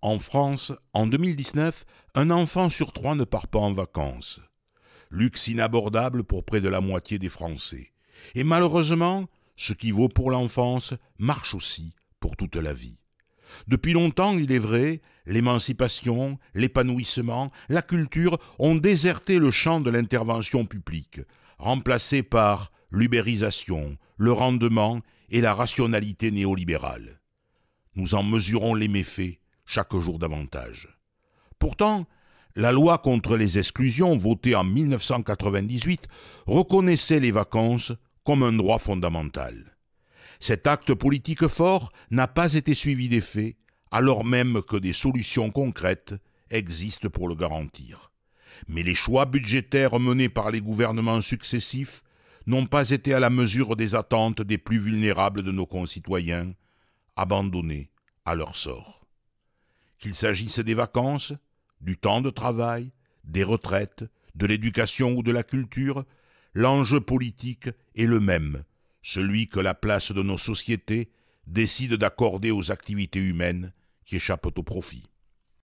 En France, en 2019, un enfant sur trois ne part pas en vacances. Luxe inabordable pour près de la moitié des Français. Et malheureusement, ce qui vaut pour l'enfance marche aussi pour toute la vie. Depuis longtemps, il est vrai, l'émancipation, l'épanouissement, la culture ont déserté le champ de l'intervention publique, remplacé par l'ubérisation, le rendement et la rationalité néolibérale. Nous en mesurons les méfaits, chaque jour davantage. Pourtant, la loi contre les exclusions, votée en 1998, reconnaissait les vacances comme un droit fondamental. Cet acte politique fort n'a pas été suivi d'effet, alors même que des solutions concrètes existent pour le garantir. Mais les choix budgétaires menés par les gouvernements successifs n'ont pas été à la mesure des attentes des plus vulnérables de nos concitoyens, abandonnés à leur sort qu'il s'agisse des vacances, du temps de travail, des retraites, de l'éducation ou de la culture, l'enjeu politique est le même, celui que la place de nos sociétés décide d'accorder aux activités humaines qui échappent au profit.